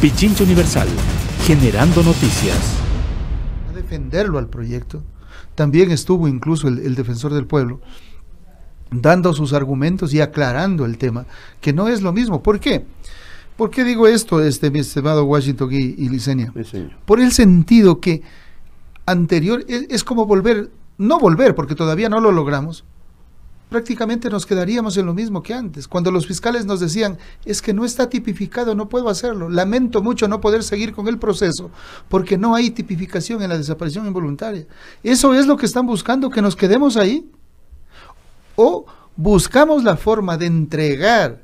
Pichincho Universal, generando noticias. A defenderlo al proyecto. También estuvo incluso el, defensor del pueblo dando sus argumentos y aclarando el tema, que no es lo mismo. ¿Por qué? ¿Por qué digo esto, este, mi estimado Washington y, y Por el sentido que anterior e, es como volver, no volver, porque todavía no lo logramos, prácticamente nos quedaríamos en lo mismo que antes. Cuando los fiscales nos decían, es que no está tipificado, no puedo hacerlo, lamento mucho no poder seguir con el proceso, porque no hay tipificación en la desaparición involuntaria. Eso es lo que están buscando, que nos quedemos ahí. O buscamos la forma de entregar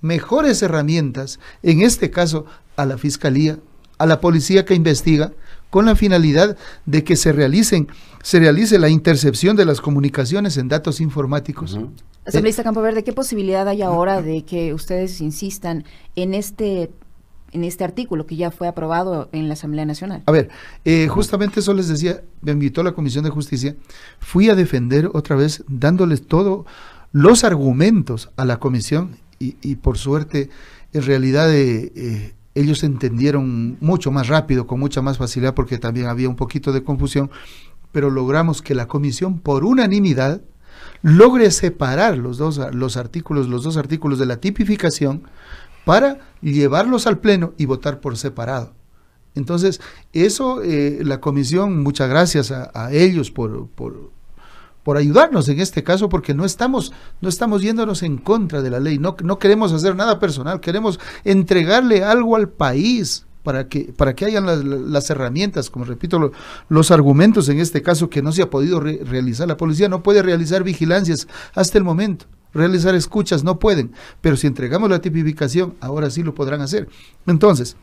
mejores herramientas, en este caso a la fiscalía, a la policía que investiga, con la finalidad de que se realicen se realice la intercepción de las comunicaciones en datos informáticos. Uh eh, Asambleísta eh, Campo Verde, ¿qué posibilidad hay ahora de que ustedes insistan en este en este artículo que ya fue aprobado en la Asamblea Nacional. A ver, eh, justamente eso les decía, me invitó la Comisión de Justicia, fui a defender otra vez dándoles todos los argumentos a la Comisión y, por suerte en realidad ellos entendieron mucho más rápido, con mucha más facilidad, porque también había un poquito de confusión, pero logramos que la comisión, por unanimidad, logre separar los dos los artículos, los dos artículos de la tipificación para llevarlos al pleno y votar por separado. Entonces, eso, eh, la comisión, muchas gracias a, ellos por por ayudarnos en este caso, porque no estamos, no estamos yéndonos en contra de la ley, no, no queremos hacer nada personal, queremos entregarle algo al país, para que, para que hayan las, herramientas, como repito, los argumentos en este caso que no se ha podido realizar. La policía no puede realizar vigilancias hasta el momento, realizar escuchas no pueden, pero si entregamos la tipificación, ahora sí lo podrán hacer. Entonces,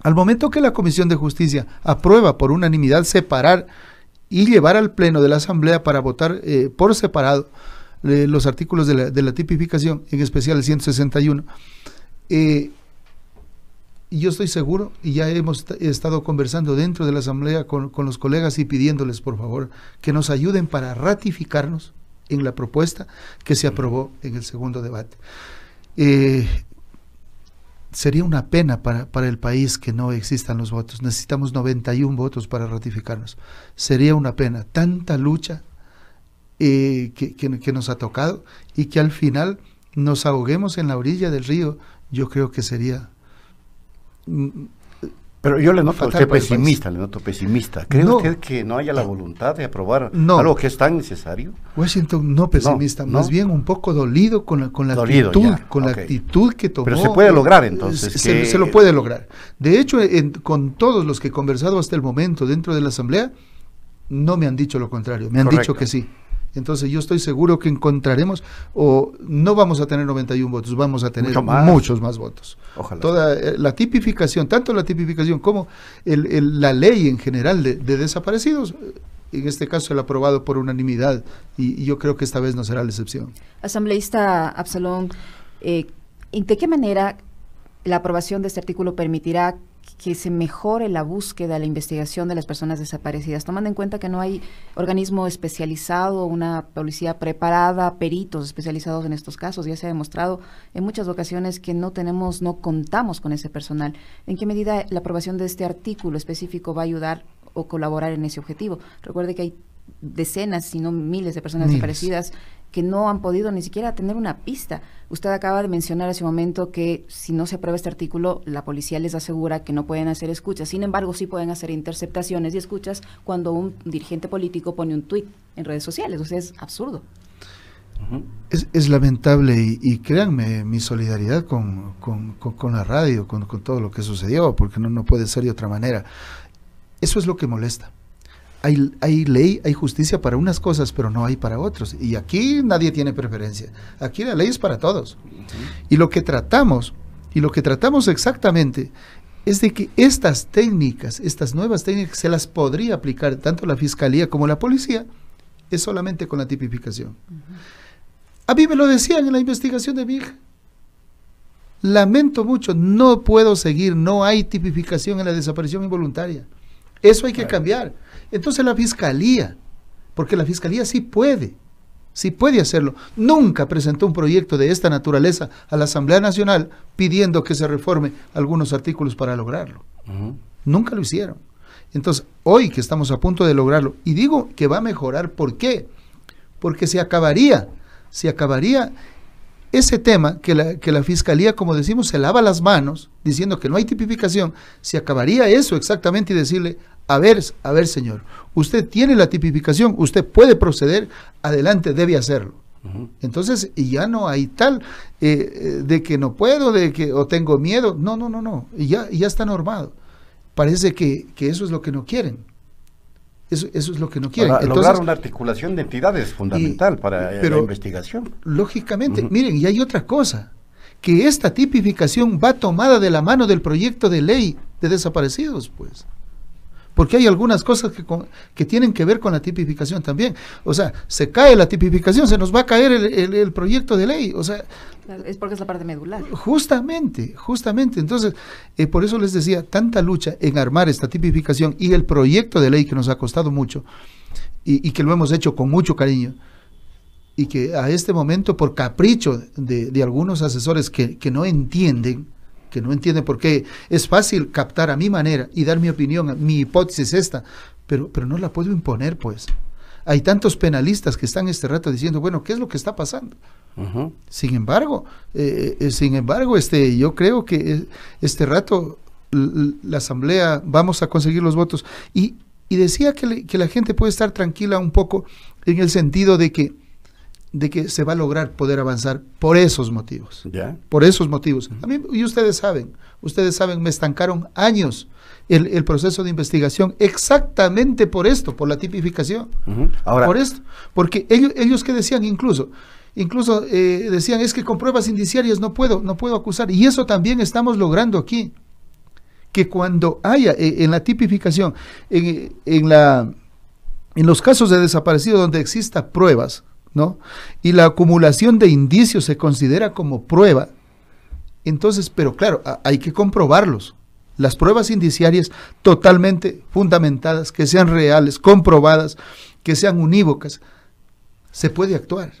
al momento que la Comisión de Justicia aprueba por unanimidad separar y llevar al Pleno de la Asamblea para votar eh, por separado eh, los artículos de la, tipificación, en especial el 161. Eh, yo estoy seguro, y ya hemos estado conversando dentro de la Asamblea con, los colegas y pidiéndoles, por favor, que nos ayuden para ratificarnos en la propuesta que se aprobó en el segundo debate sería una pena para, para, el país que no existan los votos. Necesitamos 91 votos para ratificarnos. Sería una pena. Tanta lucha eh, que, que, nos ha tocado y que al final nos ahoguemos en la orilla del río, yo creo que sería mm, pero yo le noto pesimista, le noto pesimista. ¿Cree que no haya la voluntad de aprobar algo que es tan necesario? Washington no pesimista, más bien un poco dolido con la, con la actitud, con la actitud que tomó. Pero se puede eh, lograr entonces. Se, lo puede lograr. De hecho, con todos los que he conversado hasta el momento dentro de la Asamblea, no me han dicho lo contrario, me han dicho que sí. Entonces yo estoy seguro que encontraremos, o no vamos a tener 91 votos, vamos a tener muchos más votos. Ojalá. Toda eh, la tipificación, tanto la tipificación como la ley en general de, desaparecidos, eh, en este caso el aprobado por unanimidad, y, yo creo que esta vez no será la excepción. Asambleísta Absalón, ¿en eh, ¿de qué manera la aprobación de este artículo permitirá que se mejore la búsqueda, la investigación de las personas desaparecidas, tomando en cuenta que no hay organismo especializado, una policía preparada, peritos especializados en estos casos. Ya se ha demostrado en muchas ocasiones que no tenemos, no contamos con ese personal. ¿En qué medida la aprobación de este artículo específico va a ayudar o colaborar en ese objetivo? Recuerde que hay decenas, si no miles de personas desaparecidas que no han podido ni siquiera tener una pista. Usted acaba de mencionar hace un momento que si no se aprueba este artículo, la policía les asegura que no pueden hacer escuchas. Sin embargo, sí pueden hacer interceptaciones y escuchas cuando un dirigente político pone un tuit en redes sociales. O sea, es absurdo. es, lamentable y, créanme mi solidaridad con, la radio, con, todo lo que sucedió, porque no puede ser de otra manera. Eso es lo que molesta hay, ley, hay justicia para unas cosas, pero no hay para otros. Y aquí nadie tiene preferencia. Aquí la ley es para todos. Y lo que tratamos, y lo que tratamos exactamente es de que estas técnicas, estas nuevas técnicas, se las podría aplicar tanto la fiscalía como la policía, es solamente con la tipificación. A mí me lo decían en la investigación de Big Lamento mucho, no puedo seguir, no hay tipificación en la desaparición involuntaria. Eso hay que cambiar. Entonces la fiscalía, porque la fiscalía sí puede, sí puede hacerlo. Nunca presentó un proyecto de esta naturaleza a la Asamblea Nacional pidiendo que se reforme algunos artículos para lograrlo. Nunca lo hicieron. Entonces, hoy que estamos a punto de lograrlo, y digo que va a mejorar, ¿por qué? Porque se acabaría, se acabaría ese tema que la, que la Fiscalía, como decimos, se lava las manos diciendo que no hay tipificación, se acabaría eso exactamente y decirle, a ver, a ver señor, usted tiene la tipificación, usted puede proceder, adelante, debe hacerlo. Entonces, y ya no hay tal eh, eh, de que no puedo, de que o tengo miedo. No, no, no, no. Ya, ya está normado. Parece que, que eso es lo que no quieren. Eso, es lo que no quieren. lograr una articulación de entidades fundamental para la investigación. Lógicamente, miren, y hay otra cosa, que esta tipificación va tomada de la mano del proyecto de ley de desaparecidos, pues porque hay algunas cosas que, que, tienen que ver con la tipificación también. O sea, se cae la tipificación, se nos va a caer el, proyecto de ley. O sea, es porque es la parte medular. Justamente, justamente. Entonces, eh, por eso les decía, tanta lucha en armar esta tipificación y el proyecto de ley que nos ha costado mucho y, que lo hemos hecho con mucho cariño y que a este momento, por capricho de, algunos asesores que, que no entienden, que no entiende por qué es fácil captar a mi manera y dar mi opinión, mi hipótesis esta, pero, pero no la puedo imponer, pues. Hay tantos penalistas que están este rato diciendo, bueno, ¿qué es lo que está pasando? Sin embargo, eh, eh, sin embargo, este, yo creo que eh, este rato la asamblea vamos a conseguir los votos. Y, y decía que, que la gente puede estar tranquila un poco en el sentido de que de que se va a lograr poder avanzar por esos motivos. Por esos motivos. A y ustedes saben, ustedes saben, me estancaron años el, proceso de investigación exactamente por esto, por la tipificación. Ahora, por esto. Porque ellos, ellos que decían incluso, incluso eh, decían, es que con pruebas indiciarias no puedo, no puedo acusar. Y eso también estamos logrando aquí. Que cuando haya eh, en la tipificación, en, la, en los casos de desaparecidos donde exista pruebas, ¿no? Y la acumulación de indicios se considera como prueba. Entonces, pero claro, hay que comprobarlos. Las pruebas indiciarias totalmente fundamentadas, que sean reales, comprobadas, que sean unívocas, se puede actuar.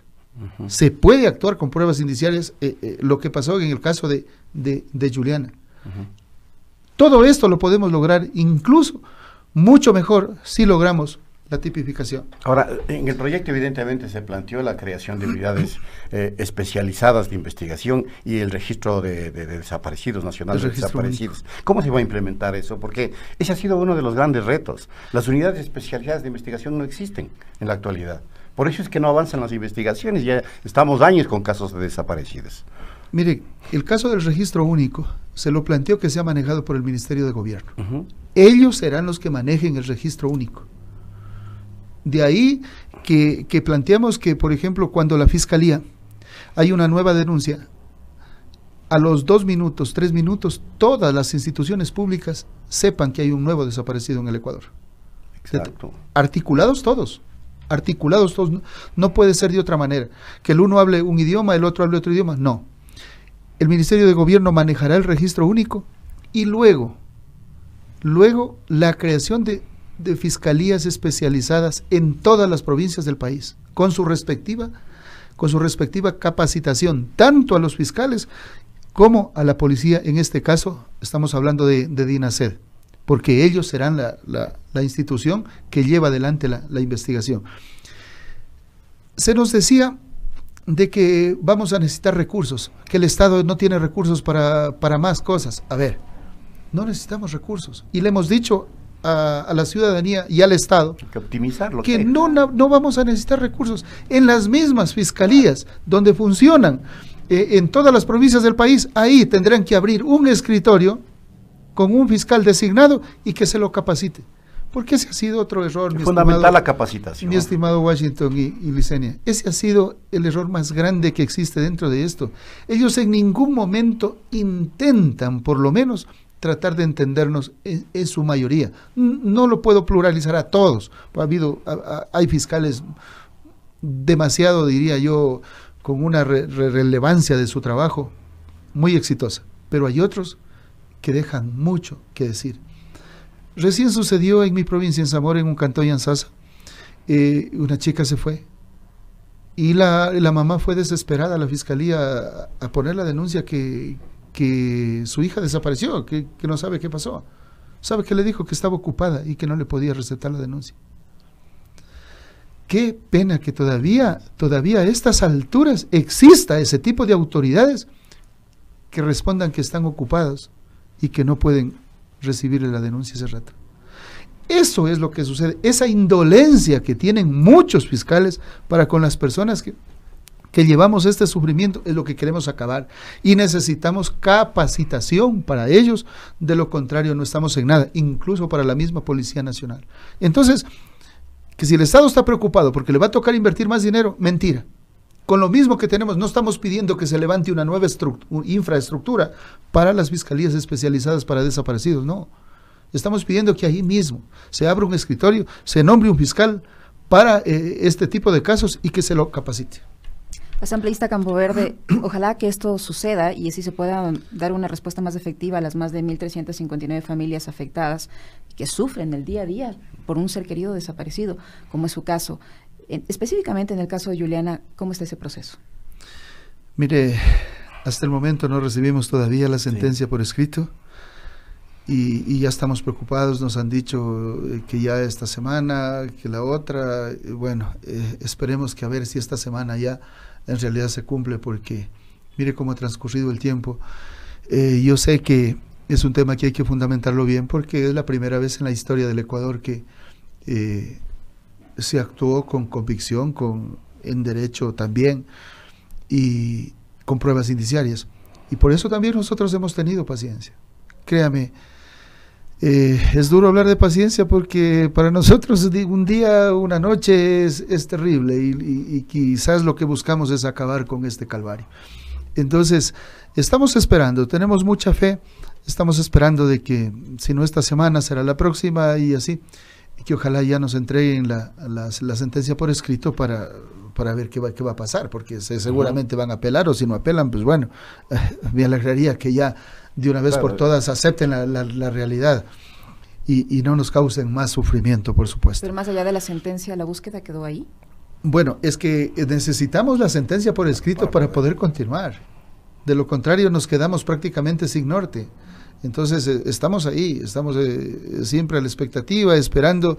Se puede actuar con pruebas indiciarias, eh, eh, lo que pasó en el caso de, Juliana. Todo esto lo podemos lograr incluso mucho mejor si logramos tipificación. Ahora, en el proyecto evidentemente se planteó la creación de unidades eh, especializadas de investigación y el registro de, desaparecidos nacionales desaparecidos. ¿Cómo se va a implementar eso? Porque ese ha sido uno de los grandes retos. Las unidades especializadas de investigación no existen en la actualidad. Por eso es que no avanzan las investigaciones, ya estamos años con casos de desaparecidos. Mire, el caso del registro único se lo planteó que sea manejado por el Ministerio de Gobierno. Ellos serán los que manejen el registro único. De ahí que, planteamos que, por ejemplo, cuando la fiscalía hay una nueva denuncia, a los dos minutos, tres minutos, todas las instituciones públicas sepan que hay un nuevo desaparecido en el Ecuador. Exacto. Articulados todos, articulados todos. No puede ser de otra manera. Que el uno hable un idioma, el otro hable otro idioma. No. El Ministerio de Gobierno manejará el registro único y luego, luego la creación de de fiscalías especializadas en todas las provincias del país, con su respectiva, con su respectiva capacitación, tanto a los fiscales como a la policía, en este caso estamos hablando de, de DINASED, porque ellos serán la, institución que lleva adelante la, investigación. Se nos decía de que vamos a necesitar recursos, que el Estado no tiene recursos para, para más cosas. A ver, no necesitamos recursos. Y le hemos dicho a, la ciudadanía y al Estado. que Que no, vamos a necesitar recursos. En las mismas fiscalías donde funcionan, eh, en todas las provincias del país, ahí tendrán que abrir un escritorio con un fiscal designado y que se lo capacite. Porque ese ha sido otro error. fundamental la capacitación. Mi estimado Washington y, y ese ha sido el error más grande que existe dentro de esto. Ellos en ningún momento intentan, por lo menos, tratar de entendernos en, su mayoría. No lo puedo pluralizar a todos. Ha habido, hay fiscales demasiado, diría yo, con una relevancia de su trabajo muy exitosa, pero hay otros que dejan mucho que decir. Recién sucedió en mi provincia, en Zamora, en un cantón de eh, una chica se fue y la, mamá fue desesperada a la fiscalía a poner la denuncia que, que su hija desapareció, que, no sabe qué pasó. Sabe que le dijo que estaba ocupada y que no le podía recetar la denuncia. Qué pena que todavía, todavía a estas alturas exista ese tipo de autoridades que respondan que están ocupados y que no pueden recibirle la denuncia ese rato. Eso es lo que sucede, esa indolencia que tienen muchos fiscales para con las personas que que llevamos este sufrimiento, es lo que queremos acabar. Y necesitamos capacitación para ellos, de lo contrario no estamos en nada, incluso para la misma Policía Nacional. Entonces, que si el Estado está preocupado porque le va a tocar invertir más dinero, mentira. Con lo mismo que tenemos, no estamos pidiendo que se levante una nueva infraestructura para las fiscalías especializadas para desaparecidos, no. Estamos pidiendo que ahí mismo se abra un escritorio, se nombre un fiscal para eh, este tipo de casos y que se lo capacite. Asambleísta Campo Verde, ojalá que esto suceda y así se pueda dar una respuesta más efectiva a las más de 1.359 familias afectadas que sufren el día a día por un ser querido desaparecido, como es su caso. específicamente en el caso de Juliana, ¿cómo está ese proceso? Mire, hasta el momento no recibimos todavía la sentencia por escrito y, ya estamos preocupados, nos han dicho eh, que ya esta semana, que la otra, bueno, eh, esperemos que a ver si esta semana ya en realidad se cumple porque mire cómo ha transcurrido el tiempo. Eh, yo sé que es un tema que hay que fundamentarlo bien porque es la primera vez en la historia del Ecuador que eh, se actuó con convicción, con, en derecho también y con pruebas indiciarias. Y por eso también nosotros hemos tenido paciencia. Créame, eh, es duro hablar de paciencia porque para nosotros un día, una noche es, es terrible y, quizás lo que buscamos es acabar con este calvario. Entonces, estamos esperando, tenemos mucha fe, estamos esperando de que si no esta semana será la próxima y así, que ojalá ya nos entreguen la, la sentencia por escrito para para ver qué va, qué va a pasar, porque seguramente van a apelar o si no apelan, pues bueno, me alegraría que ya de una vez por todas acepten la, realidad. Y, no nos causen más sufrimiento, por supuesto. Pero más allá de la sentencia, ¿la búsqueda quedó ahí? Bueno, es que necesitamos la sentencia por escrito para poder continuar. De lo contrario, nos quedamos prácticamente sin norte. Entonces eh, estamos ahí, estamos eh, siempre a la expectativa, esperando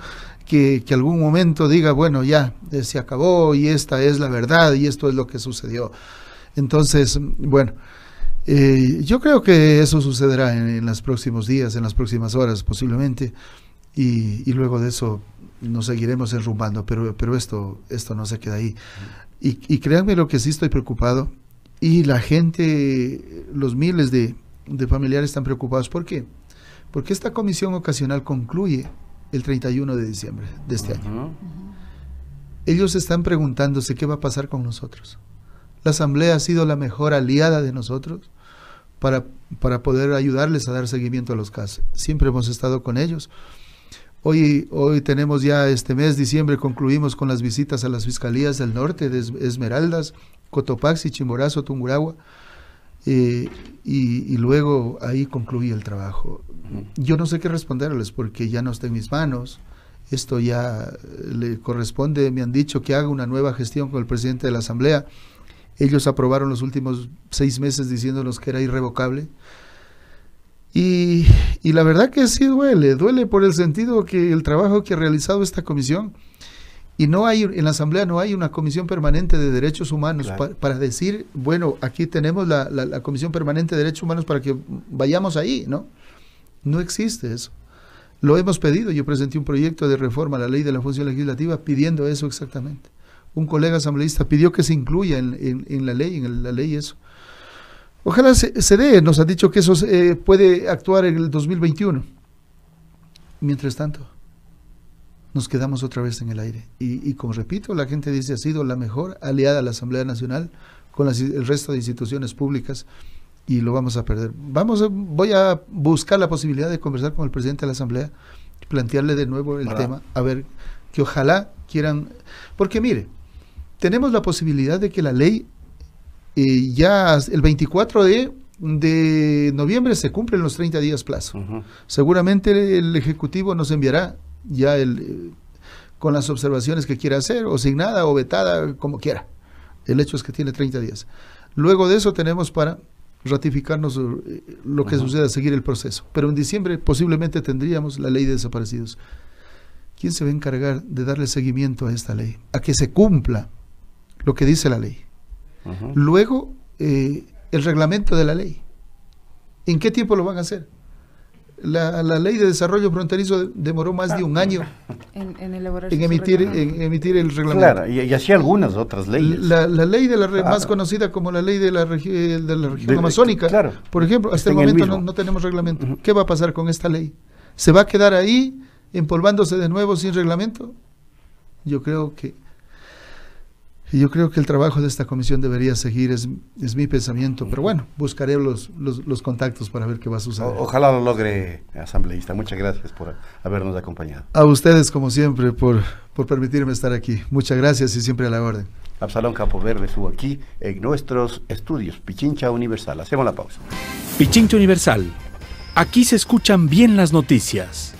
que, algún momento diga, bueno, ya eh, se acabó y esta es la verdad y esto es lo que sucedió. Entonces, bueno, yo creo que eso sucederá en, los próximos días, en las próximas horas posiblemente, y, luego de eso nos seguiremos enrumbando, pero, pero esto, esto no se queda ahí. Y, y créanme lo que sí estoy preocupado, y la gente, los miles de de familiares están preocupados. ¿Por qué? Porque esta comisión ocasional concluye el 31 de diciembre de este año. Ellos están preguntándose qué va a pasar con nosotros. La Asamblea ha sido la mejor aliada de nosotros para, para poder ayudarles a dar seguimiento a los casos. Siempre hemos estado con ellos. Hoy, hoy tenemos ya este mes, diciembre, concluimos con las visitas a las fiscalías del norte de Esmeraldas, Cotopaxi, Chimborazo, Tunguragua eh, y, luego ahí concluye el trabajo. Yo no sé qué responderles porque ya no está en mis manos, esto ya eh, le corresponde, me han dicho que haga una nueva gestión con el presidente de la Asamblea. Ellos aprobaron los últimos seis meses diciéndonos que era irrevocable. Y, y, la verdad que sí duele, duele por el sentido que el trabajo que ha realizado esta comisión y no hay, en la Asamblea no hay una comisión permanente de derechos humanos para decir, bueno, aquí tenemos la, comisión permanente de derechos humanos para que vayamos ahí, ¿no? No existe eso. Lo hemos pedido, yo presenté un proyecto de reforma a la ley de la función legislativa pidiendo eso exactamente. Un colega asambleísta pidió que se incluya en, la ley, en la ley eso. Ojalá se, dé, nos ha dicho que eso eh, puede actuar en el 2021. Mientras tanto nos quedamos otra vez en el aire. Y, y como repito, la gente dice ha sido la mejor aliada a la Asamblea Nacional con el resto de instituciones públicas y lo vamos a perder. Vamos, voy a buscar la posibilidad de conversar con el presidente de la Asamblea, plantearle de nuevo el tema, a ver que ojalá quieran, porque mire, tenemos la posibilidad de que la ley eh, ya el 24 de, noviembre se cumplen los 30 días plazo. Seguramente el Ejecutivo nos enviará ya el, eh, con las observaciones que quiera hacer, o nada o vetada, como quiera. El hecho es que tiene 30 días. Luego de eso tenemos para ratificarnos eh, lo que suceda, seguir el proceso. Pero en diciembre posiblemente tendríamos la ley de desaparecidos. ¿Quién se va a encargar de darle seguimiento a esta ley? A que se cumpla lo que dice la ley. Luego, eh, el reglamento de la ley. ¿En qué tiempo lo van a hacer? la, ley de desarrollo fronterizo demoró más de un año en, emitir, el reglamento. y, así algunas otras leyes. La, ley de la más conocida como la ley de la, región amazónica, por ejemplo, hasta el momento no, tenemos reglamento. ¿Qué va a pasar con esta ley? ¿Se va a quedar ahí empolvándose de nuevo sin reglamento? Yo creo que y yo creo que el trabajo de esta comisión debería seguir, es, es mi pensamiento, pero bueno, buscaré los, los, contactos para ver qué va a suceder. ojalá lo logre, asambleísta. Muchas gracias por habernos acompañado. A ustedes, como siempre, por, por permitirme estar aquí. Muchas gracias y siempre a la orden. Absalón Verde estuvo aquí en nuestros estudios Pichincha Universal. Hacemos la pausa. Pichincha Universal. Aquí se escuchan bien las noticias.